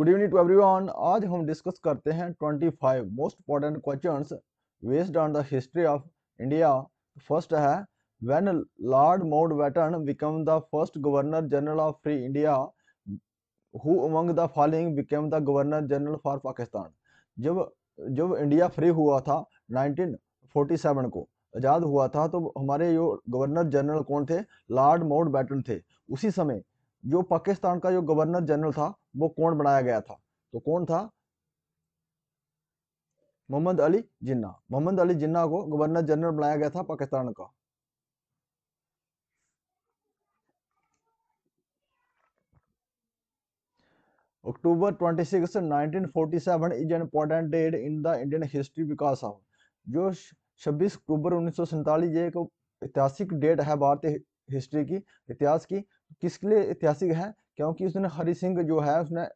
Good evening to everyone आज हम discuss करते हैं 25 most important question based on the history of India first है when Lord Mountbatten become the first governor general of free India who among the following become the governor general for Pakistan जब जब India free हुआ था seven को आज़ाद हुआ था तो हमारे जो गवर्नर जनरल कौन थे लॉर्ड बैटन थे उसी समय जो पाकिस्तान का जो गवर्नर जनरल था वो कौन बनाया गया था तो कौन था मोहम्मद अली जिन्ना मोहम्मद अली जिन्ना को गवर्नर जनरल बनाया गया था पाकिस्तान का October 26, 1947 is an important date in the Indian history because of जो 26 अक्टूबर उन्नीस ये एक ऐतिहासिक डेट है भारतीय हिस्ट्री की इतिहास की किसके लिए ऐतिहासिक है क्योंकि उसने हरी सिंह जो है उसने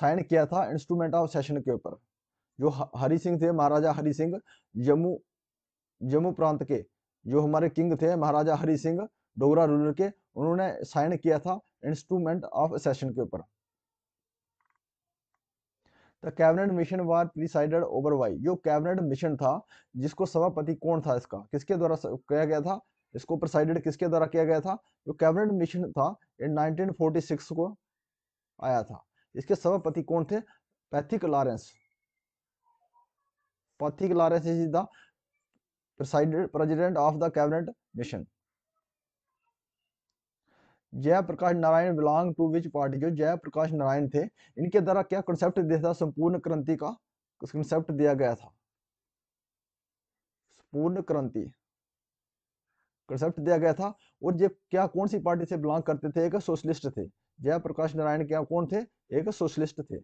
साइन किया था इंस्ट्रूमेंट ऑफ सेशन के ऊपर जो हरी सिंह थे महाराजा हरी सिंह जम्मू जम्मू प्रांत के जो हमारे किंग थे महाराजा हरी सिंह डोगरा रूलर के उन्होंने साइन किया था इंस्ट्रूमेंट ऑफ सेशन के ऊपर the cabinet mission was presided over by जो कैबिनेट मिशन था जिसको सभापति कौन था इसका किसके द्वारा किया गया था इसको प्रसाइडेड किसके द्वारा किया गया था जो कैबिनेट मिशन था इन 1946 को आया था इसके सभापति कौन थे Pethick Lawrence Pethick Lawrence is the president of the cabinet mission Jayaprakash Narayan belong to which party जो जयप्रकाश नारायण थे इनके द्वारा क्या कंसेप्ट दिया था संपूर्ण क्रांति का कंसेप्ट दिया गया था पूर्ण क्रांति कंसेप्ट दिया गया था और ये क्या कौन सी पार्टी से बिलोंग करते थे एक सोशलिस्ट थे जयप्रकाश नारायण क्या कौन थे एक सोशलिस्ट थे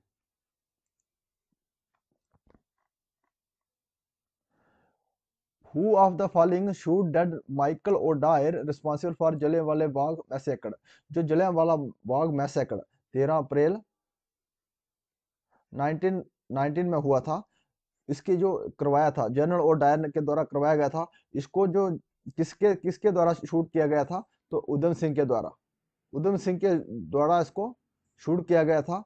Who of the following shot dead Michael O responsible for Jallianwala Bagh massacre? जो Jallianwala Bagh massacre 13 तेरह अप्रैल 1919 में हुआ था इसके जो करवाया था जनरल ओ के द्वारा करवाया गया था इसको जो किसके किसके द्वारा शूट किया गया था तो उधम सिंह के द्वारा उधम सिंह के द्वारा इसको शूट किया गया था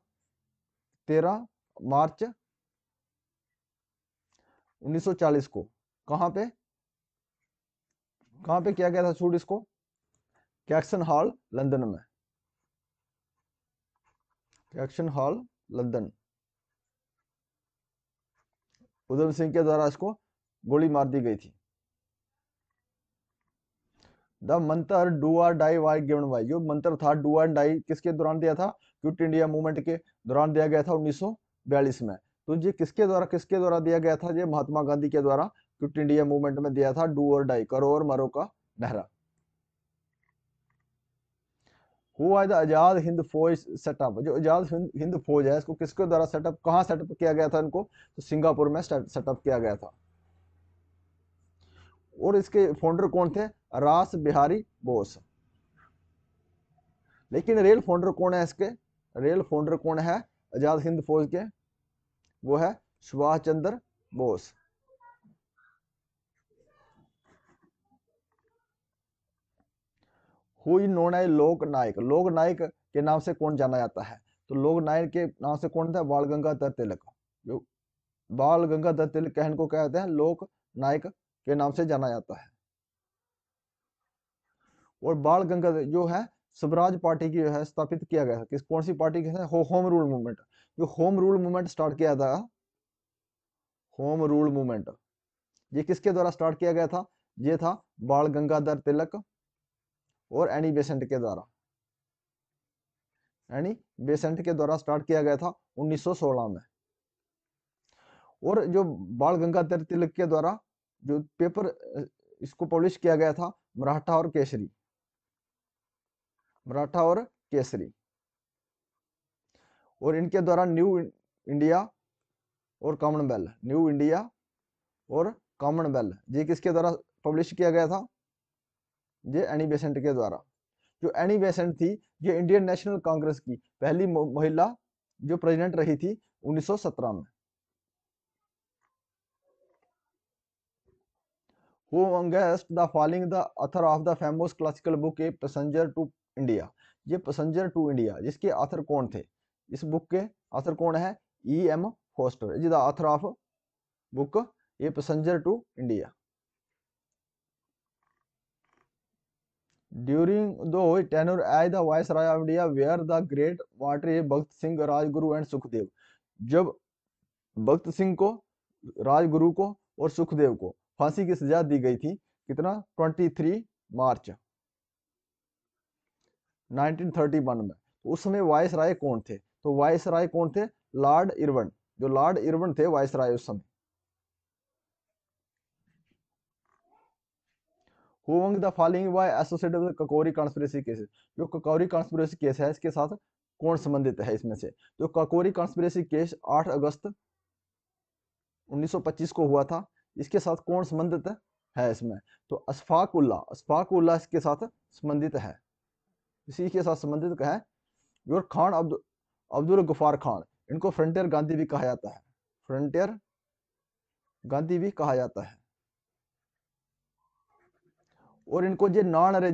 तेरह मार्च 1940 को कहां पे कहां पे किया गया था शूट इसको कैक्शन हॉल लंदन में Caxton hall London Udham Singh के द्वारा इसको गोली मार दी गई थी the mantra do or die by given by जो मंत्र था डू आर डाई किसके दौरान दिया था क्विट इंडिया मूवमेंट के दौरान दिया गया था उन्नीस में तो ये किसके द्वारा किसके द्वारा दिया गया था ये महात्मा गांधी के द्वारा क्विट इंडिया मूवमेंट में दिया था डू और डाई करो और मरो का नहरा हुआ द आजाद हिंद फौज सेटअप जो आजाद हिंद फौज है इसको किसके द्वारा सेटअप कहाँ सेटअप किया गया था इनको तो सिंगापुर में सेटअप किया गया था और इसके फाउंडर कौन थे रास बिहारी बोस लेकिन रेल फाउंडर कौन है इसके रेल फाउंडर कौन है आज़ाद हिंद फौज के वो है सुभाष चंद्र बोस हुई नोन है लोक नायक लोक नायक के नाम से कौन जाना जाता है तो लोक नायक के नाम से कौन था बाल गंगाधर तिलक जो बाल गंगाधर तिलक कहन को कहते हैं लोक नायक के नाम से जाना जाता है और बाल गंगाधर जो है स्वराज पार्टी की जो है स्थापित किया गया था किस कौन सी पार्टी की हो, होम रूल मूवमेंट जो होम रूल मूवमेंट स्टार्ट किया था होम रूल मूवमेंट ये किसके द्वारा स्टार्ट किया गया था ये था बाल गंगाधर तिलक और एनी बेसेंट के द्वारा एनी बेसेंट के द्वारा स्टार्ट किया गया था 1916 में और जो बाल गंगाधर तिलक के द्वारा जो पेपर इसको पब्लिश किया गया था मराठा और केसरी मराठा और केसरी और इनके द्वारा न्यू इंडिया और कॉमनवेल्थ न्यू इंडिया और कॉमनवेल्थ ये किसके द्वारा पब्लिश किया गया था ये एनी बेसेंट के द्वारा जो एनी बेसेंट थी ये इंडियन नेशनल कांग्रेस की पहली महिला जो प्रेसिडेंट रही थी 1917 में who against the falling the author of the famous classical book a passenger to India ये पैसेंजर टू इंडिया जिसके आथर कौन थे इस बुक के आथर कौन है E M Forster is the author of book a passenger to India during दो tenure as the viceroy of India were the great वाटर भक्त सिंह राजगुरु एंड सुखदेव जब भक्त सिंह को राजगुरु को और सुखदेव को फांसी की सजा दी गई थी कितना 23 मार्च 1931 में तो उस समय वायस राय कौन थे तो वायस राय कौन थे लॉर्ड इरवन जो लॉर्ड इरवन थे वायस राय उस समय who the following by associated with Kakori conspiracy case जो ककोरी कॉन्स्पिरेसी केस है इसके साथ कौन संबंधित है इसमें से तो ककोरी कॉन्स्पिरेसी केस 8 अगस्त 1925 को हुआ था इसके साथ कौन संबंधित है इसमें तो अशफाकुल्ला अशफाकुल्ला इसके साथ संबंधित है इसी के साथ संबंधित है योर खान अब्दुल गफार खान इनको फ्रंटियर गांधी भी कहा जाता है फ्रंटियर गांधी भी कहा जाता है और इनको जो नॉन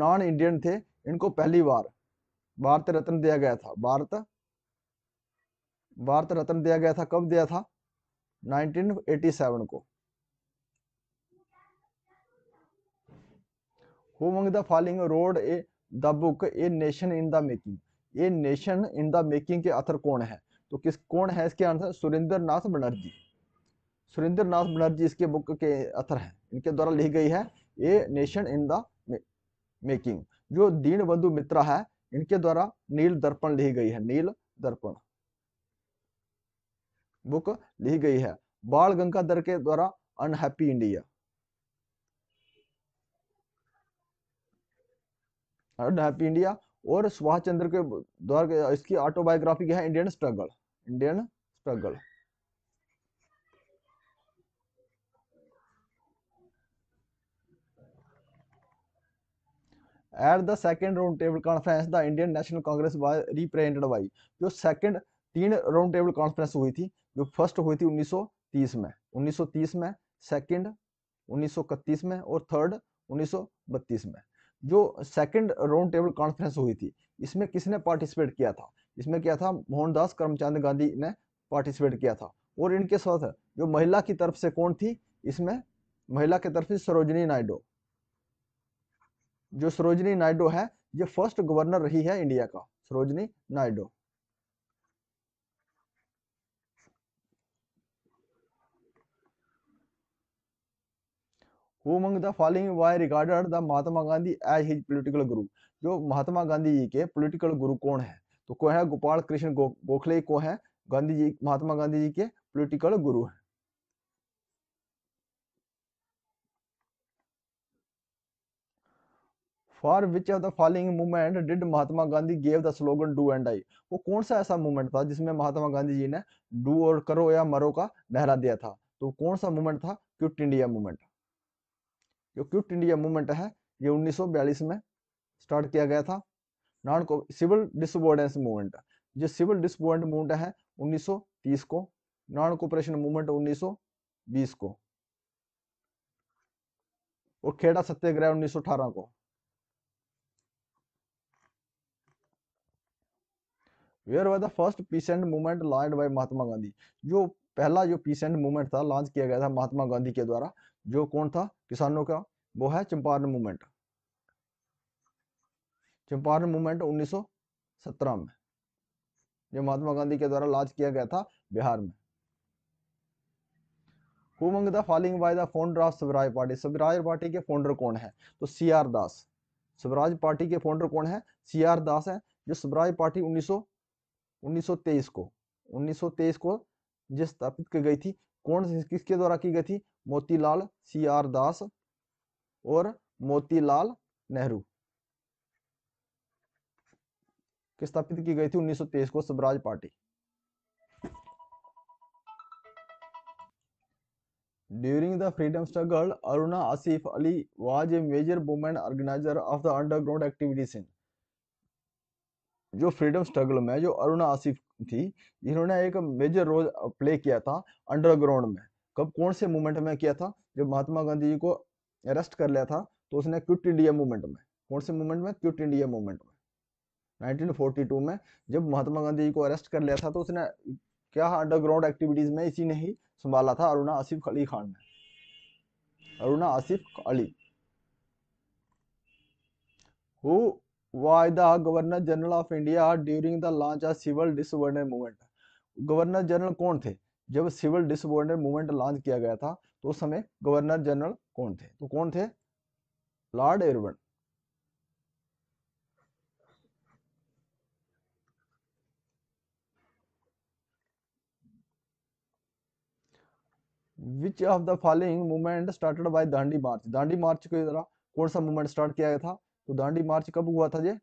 नॉन इंडियन थे इनको पहली बार भारत रत्न दिया गया था भारत भारत रत्न दिया गया था कब दिया था 1987 को who among the following wrote a the book a nation in the making a nation in the के अथर कौन है तो किस कौन है इसके आंसर सुरेंद्र नाथ बनर्जी सुरेंद्र नाथ बनर्जी इसके बुक के अथर हैं इनके द्वारा लिखी गई है a nation in the making जो दीन बंधु मित्रा है इनके द्वारा नील दर्पण लिखी गई है नील दर्पण बुक लिखी गई है बाल गंगाधर के द्वारा unhappy India third happy India और सुभाष चंद्र के द्वारा इसकी ऑटोबायोग्राफी क्या है Indian struggle Indian struggle at the second round table conference the Indian National Congress represented by जो सेकेंड तीन राउंड टेबल कॉन्फ्रेंस हुई थी जो फर्स्ट हुई थी 1930 में 1930 में सेकेंड 1931 में और थर्ड 1932 में जो सेकंड राउंड टेबल कॉन्फ्रेंस हुई थी इसमें किसने पार्टिसिपेट किया था इसमें क्या था मोहनदास करमचंद गांधी ने पार्टिसिपेट किया था और इनके साथ जो महिला की तरफ से कौन थी इसमें महिला की तरफ से सरोजनी नायडू जो सरोजनी नायडू है ये फर्स्ट गवर्नर रही है इंडिया का Sarojini Naidu who among the following by regarded the Mahatma Gandhi as his political guru जो महात्मा गांधी जी के पोलिटिकल गुरु कौन है तो को है गोपाल कृष्ण गोखले को है गांधी जी महात्मा गांधी जी के पोलिटिकल गुरु है for which of the following movement did Mahatma Gandhi gave the slogan do and I वो कौन सा ऐसा मूवमेंट था जिसमें महात्मा गांधी जी ने डू और करो या मरो का नहरा दिया था तो कौन सा मूवमेंट था क्विट इंडिया मूवमेंट जो क्विट इंडिया मूवमेंट है ये 1942 में स्टार्ट किया गया था नॉन को सिविल डिसबोर्डेंस मूवमेंट जो सिविल डिसबोर्डेंट मूवमेंट है 1930 को नॉन कोपरेशन मूवमेंट 1920 को और खेड़ा सत्याग्रह 1918 को where was the first peace and movement launch by Mahatma Gandhi जो पहला जो पीस एंड मूवमेंट था लॉन्च किया गया था महात्मा गांधी के द्वारा जो कौन था किसानों का वो है चंपारण मूवमेंट चंपारण मूवमेंट 1917 में जो महात्मा गांधी के द्वारा लॉन्च किया गया था बिहार में who among the falling by the founder of Swaraj party Swaraj party के फाउंडर कौन है तो C R Das Swaraj party के फाउंडर कौन है सी आर दास है जो स्वराज पार्टी 1900 1923 को 1923 को जिस स्थापित की गई थी कौन किसके द्वारा की गई थी मोतीलाल सी आर दास और मोतीलाल नेहरू की स्थापित की गई थी 1923 को Swaraj party during the freedom struggle Aruna Asaf Ali was a major women organiser of the underground activities in जो फ्रीडम स्ट्रगल में जो अरुणा आसिफ थी इन्होंने एक मेजर रोल प्ले किया था अंडरग्राउंड में कब कौन से मूवमेंट में किया था जब महात्मा गांधी जी को अरेस्ट कर लिया था तो उसने क्विट इंडिया मूवमेंट में कौन से मूवमेंट में क्विट इंडिया मूवमेंट में 1942 में जब महात्मा गांधी जी को अरेस्ट कर लिया था तो उसने क्या अंडरग्राउंड एक्टिविटीज में इसी ने ही संभाला था अरुणा आसिफ अली खान ने Aruna Asaf Ali who was the governor general of india during the launch of civil disorder governor general कौन थे जब सिविल डिसऑर्डर मूवमेंट लॉन्च किया गया था तो उस समय गवर्नर जनरल कौन थे तो कौन थे Lord Irwin which of the following movement started by Dandi march Dandi march के द्वारा कौन सा मूवमेंट स्टार्ट किया गया था तो दांडी मार्च कब हुआ था ये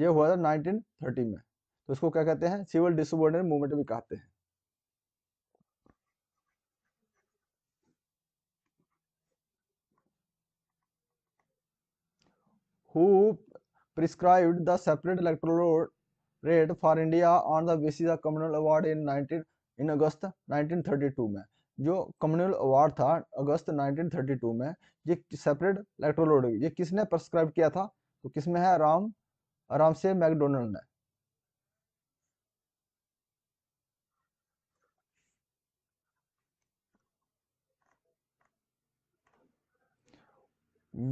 ये हुआ था 1930 में तो इसको क्या कहते हैं सिविल डिसऑर्डर मूवमेंट भी कहते हैं who prescribed the separate electoral rate for India on the basis of communal award in 19 in August 1932 में जो कम्युनल अवार्ड था अगस्त 1932 में ये सेपरेट इलेक्ट्रोलोड ये किसने प्रिस्क्राइब किया था तो किसमें है राम राम से मैकडोनल्ड ने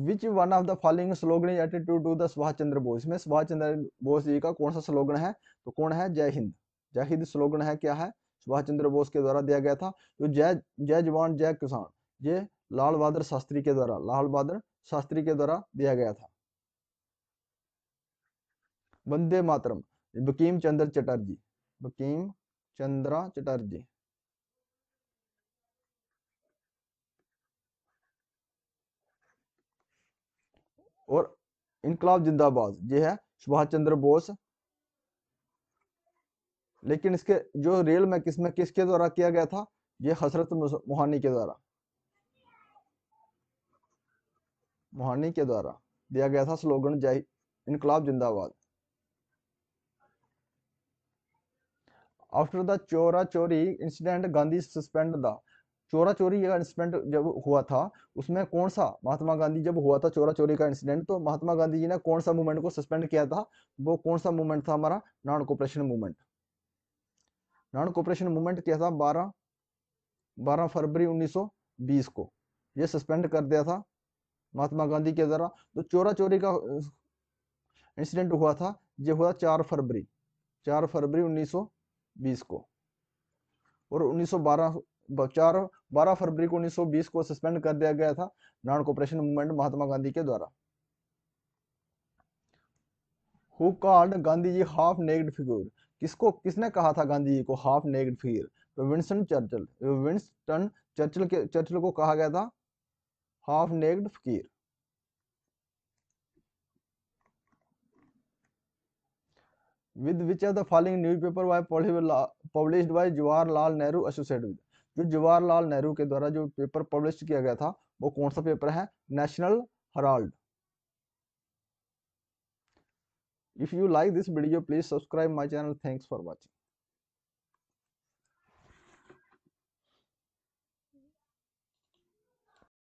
which one of the following slogan attitude to the Subhash Chandra Bose में सुभाष चंद्र बोस जी का कौन सा स्लोगन है तो कौन है जय हिंद जय हिंद स्लोगन है क्या है सुभाष चंद्र बोस के द्वारा दिया गया था जो तो जय जय जवान जय किसान ये लाल बहादुर शास्त्री के द्वारा लाल बहादुर शास्त्री के द्वारा दिया गया था वंदे मातरम बकीम चंद्र चटर्जी बकीम चंद्रा चटर्जी और इनकलाब जिंदाबाद ये है सुभाष चंद्र बोस लेकिन इसके जो रेल में किसमें किसके द्वारा किया गया था ये हसरत मोहानी के द्वारा मोहानी के द्वारा दिया गया था स्लोगन जय इनकलाब जिंदाबाद आफ्टर द चोरा चोरी इंसिडेंट गांधी सस्पेंड द चोरा चोरी का इंसिडेंट जब हुआ था उसमें कौन सा महात्मा गांधी जब हुआ था चोरा चोरी का इंसिडेंट तो महात्मा गांधी जी ने कौन सा मूवमेंट को सस्पेंड किया था वो कौन सा मूवमेंट था हमारा non cooperation movement non cooperation movement किया था 12 12 फरवरी 1920 को ये सस्पेंड कर दिया था महात्मा गांधी के द्वारा तो चोरा चोरी का इंसिडेंट uh, हुआ था ये हुआ चार फरवरी चार फरवरी उन्नीस को और 1912 चार बारह फरवरी को 1920 को सस्पेंड कर दिया गया था non cooperation movement Mahatma Gandhi के द्वारा who called Gandhi ji half naked fakir किसको किसने कहा था गांधी जी को हाफ नेग्ड फिगर तो विंस्टन चर्चिल विंस्टन चर्चल के चर्चल को कहा गया था हाफ नेग्ड फकीर with which of the following newspaper were published by Jawaharlal Nehru associated with जो जवाहरलाल नेहरू के द्वारा जो पेपर पब्लिश किया गया था वो कौन सा पेपर है National Herald if you like this video please subscribe my channel thanks for watching